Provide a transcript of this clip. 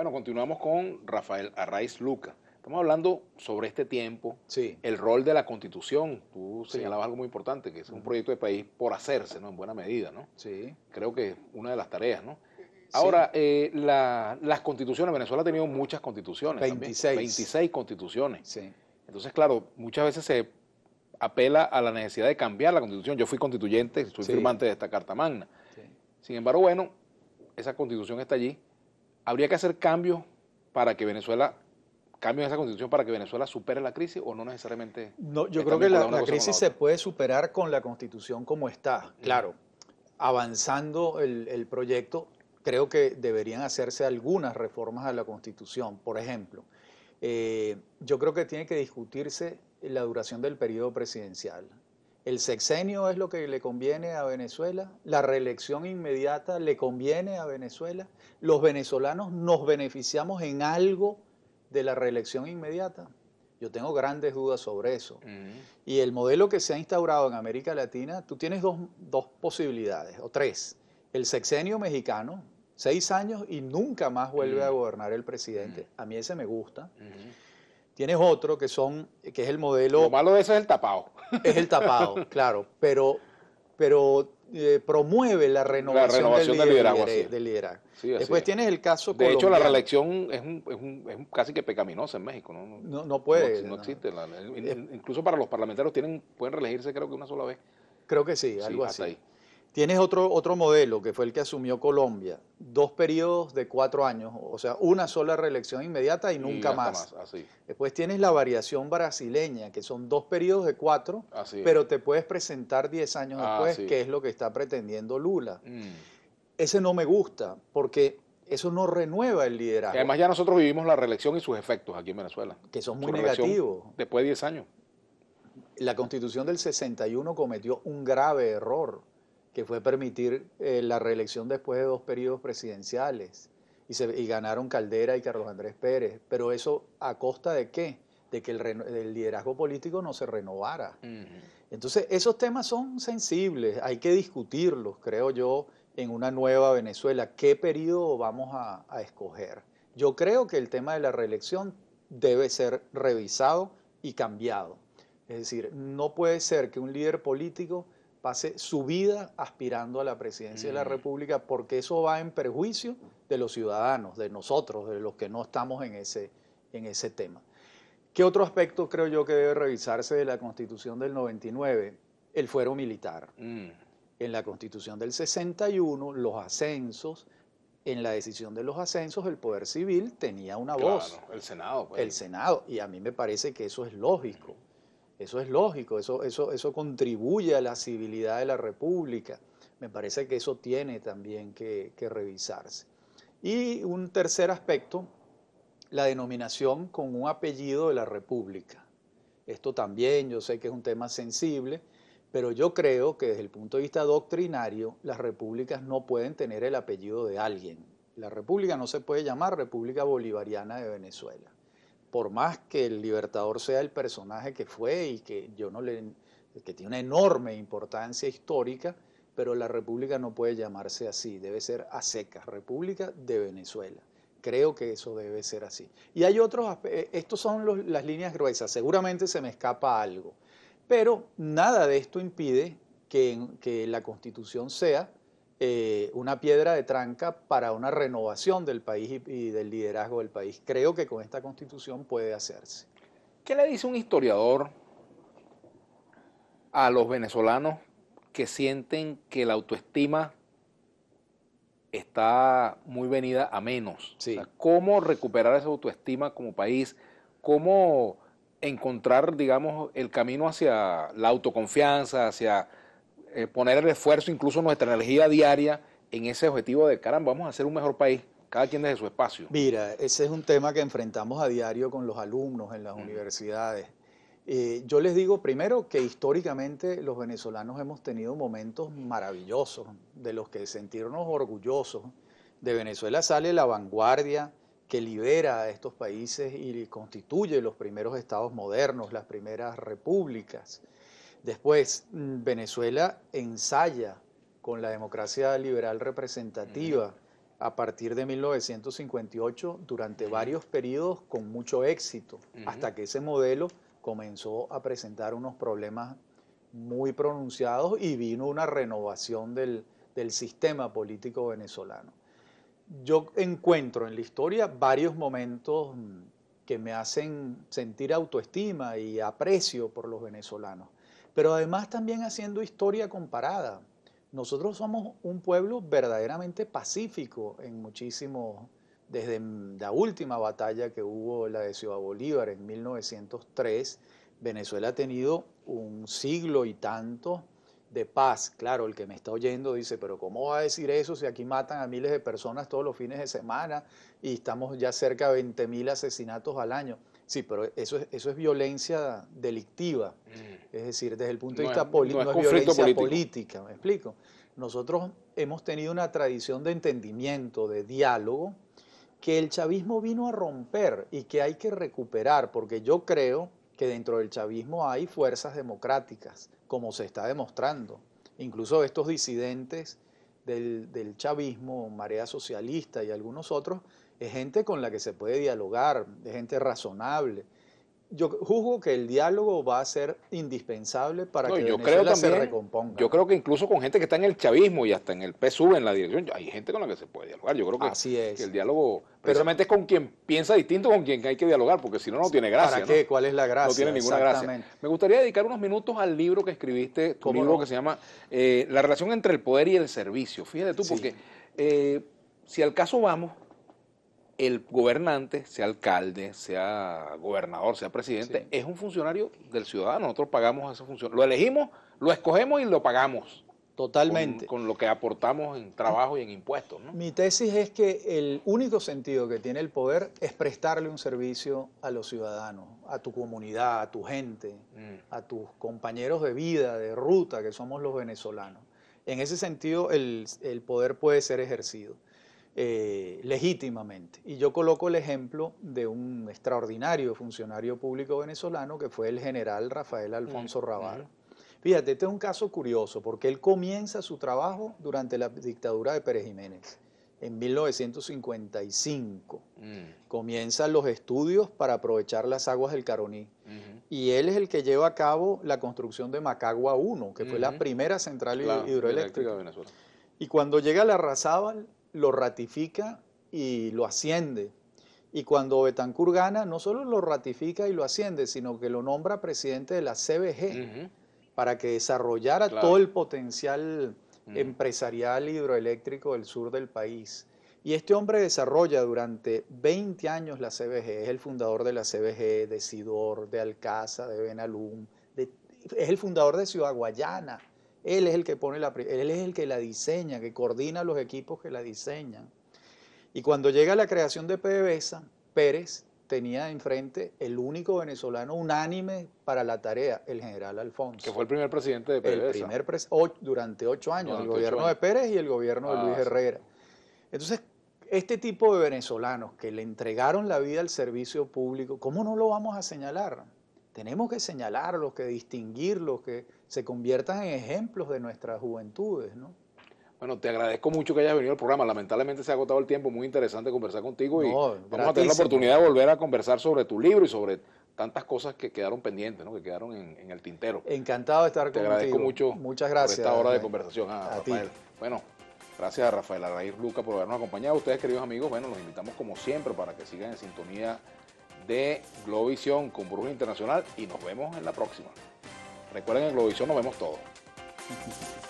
Bueno, continuamos con Rafael Arraiz Luca. Estamos hablando sobre este tiempo, el rol de la Constitución. Tú señalabas algo muy importante, que es un proyecto de país por hacerse, ¿no? En buena medida, ¿no? Sí. Creo que es una de las tareas, ¿no? Ahora, eh, las constituciones, Venezuela ha tenido muchas constituciones. 26. 26 constituciones. Sí. Entonces, claro, muchas veces se apela a la necesidad de cambiar la constitución. Yo fui constituyente, soy firmante de esta Carta Magna. Sin embargo, bueno, esa constitución está allí. ¿Habría que hacer cambios para que Venezuela cambios en esa constitución para que Venezuela supere la crisis o no necesariamente? No, yo creo que la, crisis se puede superar con la constitución como está, claro. Avanzando el, proyecto, creo que deberían hacerse algunas reformas a la constitución. Por ejemplo, eh, yo creo que tiene que discutirse la duración del periodo presidencial el sexenio es lo que le conviene a Venezuela, la reelección inmediata le conviene a Venezuela, los venezolanos nos beneficiamos en algo de la reelección inmediata. Yo tengo grandes dudas sobre eso. Mm. Y el modelo que se ha instaurado en América Latina, tú tienes dos, posibilidades, o tres. El sexenio mexicano, seis años y nunca más vuelve a mm. gobernar el presidente. Mm. A mí ese me gusta. Tienes otro que son, que es el modelo. Lo malo de eso es el tapado. Es el tapado, claro. Pero, pero eh, promueve la renovación, del, liderazgo. Después tienes el caso. De hecho, la reelección es, un, es, un, es casi que pecaminosa en México. No, no, puede. No, existe. incluso para los parlamentarios tienen, pueden reelegirse, creo que una sola vez. Creo que sí, algo así. Tienes otro, otro modelo que fue el que asumió Colombia, dos periodos de cuatro años, o sea, una sola reelección inmediata y nunca más. Después tienes la variación brasileña, que son dos periodos de cuatro, pero te puedes presentar diez años ah, después, que es lo que está pretendiendo Lula. Mm. Ese no me gusta, porque eso no renueva el liderazgo. además ya nosotros vivimos la reelección y sus efectos aquí en Venezuela. Que son muy negativos. Después de diez años. La constitución del 61 cometió un grave error fue permitir eh, la reelección después de dos periodos presidenciales. Y, ganaron Caldera y Carlos Andrés Pérez. Pero eso a costa de qué? De que el, liderazgo político no se renovara. Entonces, esos temas son sensibles, hay que discutirlos, creo yo, en una nueva Venezuela. ¿Qué periodo vamos a escoger? Yo creo que el tema de la reelección debe ser revisado y cambiado. Es decir, no puede ser que un líder político pase su vida aspirando a la presidencia de la República, porque eso va en perjuicio de los ciudadanos, de nosotros, de los que no estamos en ese, en ese tema. ¿Qué otro aspecto creo yo que debe revisarse de la Constitución del 99? El fuero militar. Mm. En la Constitución del 61, los ascensos, en la decisión de los ascensos, el Poder Civil tenía una claro, voz. El Senado. Pues. El Senado. Y a mí me parece que eso es lógico. Eso es lógico, eso, eso, eso contribuye a la civilidad de la República. Me parece que eso tiene también que revisarse. Y un tercer aspecto, la denominación con un apellido de la República. Esto también yo sé que es un tema sensible, pero yo creo que desde el punto de vista doctrinario, las repúblicas no pueden tener el apellido de alguien. La república no se puede llamar República Bolivariana de Venezuela por más que el Libertador sea el personaje que fue y que yo no le que tiene una enorme importancia histórica, pero la República no puede llamarse así, debe ser a secas, República de Venezuela. Creo que eso debe ser así. Y hay otros, eh, estos son las líneas gruesas, seguramente se me escapa algo, pero nada de esto impide que, que la Constitución sea eh, una piedra de tranca para una renovación del país y, del liderazgo del país. Creo que con esta constitución puede hacerse. ¿Qué le dice un historiador a los venezolanos que sienten que la autoestima está muy venida a menos? ¿Cómo recuperar esa autoestima como país? ¿Cómo encontrar, digamos, el camino hacia la autoconfianza, hacia eh, poner el esfuerzo, incluso nuestra energía diaria, en ese objetivo de, caramba, vamos a ser un mejor país, cada quien desde su espacio. Mira, ese es un tema que enfrentamos a diario con los alumnos en las universidades. Eh, yo les digo primero que históricamente los venezolanos hemos tenido momentos maravillosos, de los que sentirnos orgullosos. De Venezuela sale la vanguardia que libera a estos países y constituye los primeros estados modernos, las primeras repúblicas. Después, mm, Venezuela ensaya con la democracia liberal representativa a partir de 1958 durante varios periodos con mucho éxito, hasta que ese modelo comenzó a presentar unos problemas muy pronunciados y vino una renovación del, del sistema político venezolano. Yo encuentro en la historia varios momentos mm, que me hacen sentir autoestima y aprecio por los venezolanos pero además también haciendo historia comparada. Nosotros somos un pueblo verdaderamente pacífico en muchísimos, desde la última batalla que hubo, la de Ciudad Bolívar en 1903, Venezuela ha tenido un siglo y tanto de paz. Claro, el que me está oyendo dice, pero ¿cómo va a decir eso si aquí matan a miles de personas todos los fines de semana y estamos ya cerca de 20 mil asesinatos al año? Sí, pero eso es, eso es violencia delictiva. Mm. Es decir, desde el punto de vista político, no es, violencia política, ¿me explico? Nosotros hemos tenido una tradición de entendimiento, de diálogo, que el chavismo vino a romper y que hay que recuperar, porque yo creo que dentro del chavismo hay fuerzas democráticas, como se está demostrando. Incluso estos disidentes del, del chavismo, Marea Socialista y algunos otros, es gente con la que se puede dialogar, de gente razonable. Yo juzgo que el diálogo va a ser indispensable para que yo creo se recomponga. Yo creo que incluso con gente que está en el chavismo y hasta en el PSUV, en la dirección, hay gente con la que se puede dialogar. Yo creo que, el diálogo precisamente Pero, es con quien piensa distinto, con quien hay que dialogar, porque si no, no tiene gracia. ¿Para qué? ¿Cuál es la gracia? No tiene ninguna gracia. Me gustaría dedicar unos minutos al libro que escribiste, tu libro que se llama eh, La relación entre el poder y el servicio. Fíjate tú, porque eh, si al caso vamos el gobernante, sea alcalde, sea gobernador, sea presidente, es un funcionario del ciudadano. Nosotros pagamos esa función. Lo elegimos, lo escogemos y lo pagamos. Totalmente. Con, lo que aportamos en trabajo y en impuestos. Mi tesis es que el único sentido que tiene el poder es prestarle un servicio a los ciudadanos, a tu comunidad, a tu gente, mm. a tus compañeros de vida, de ruta, que somos los venezolanos. En ese sentido, el poder puede ser ejercido. Eh, legítimamente. Y yo coloco el ejemplo de un extraordinario funcionario público venezolano que fue el general Rafael Alfonso rabal Fíjate, este es un caso curioso porque él comienza su trabajo durante la dictadura de Pérez Jiménez. En 1955 mm. comienza los estudios para aprovechar las aguas del Caroní. Y él es el que lleva a cabo la construcción de Macagua 1, que fue la primera central hidroeléctrica de Venezuela. Y cuando llega la Razábal, lo ratifica y lo asciende. Y cuando Betancur gana, no solo lo ratifica y lo asciende, sino que lo nombra presidente de la CBG para que desarrollara todo el potencial mm. empresarial hidroeléctrico del sur del país. Y este hombre desarrolla durante 20 años la CBG, es el fundador de la CBG, de Sidor, de Alcaza, de Benalum, es el fundador de Ciudad Guayana, él es el que pone la, él es el que la diseña, que coordina los equipos que la diseñan. Y cuando llega la creación de PDVSA, Pérez tenía enfrente el único venezolano unánime para la tarea, el general Alfonso. Que fue el primer presidente de PDVSA. El primer durante ocho años, el gobierno de Pérez y el gobierno de ah, Luis Herrera. Entonces, este tipo de venezolanos que le entregaron la vida al servicio público, ¿cómo no lo vamos a señalar? Tenemos que señalarlos, que distinguirlos, que se conviertan en ejemplos de nuestras juventudes, ¿no? Bueno, te agradezco mucho que hayas venido al programa. Lamentablemente se ha agotado el tiempo. Muy interesante conversar contigo y vamos a tener la oportunidad de volver a conversar sobre tu libro y sobre tantas cosas que quedaron pendientes, ¿no? que quedaron en, el tintero. Encantado de estar contigo. Te agradezco mucho Muchas gracias, por esta hora de conversación. Ah, a, Rafael. Bueno, gracias a Rafael Raíl, Luca por habernos acompañado. Ustedes, queridos amigos, bueno, los invitamos como siempre para que sigan en sintonía de Globovisión con Brujo Internacional y nos vemos en la próxima. Recuerden, en Globovisión nos vemos todos.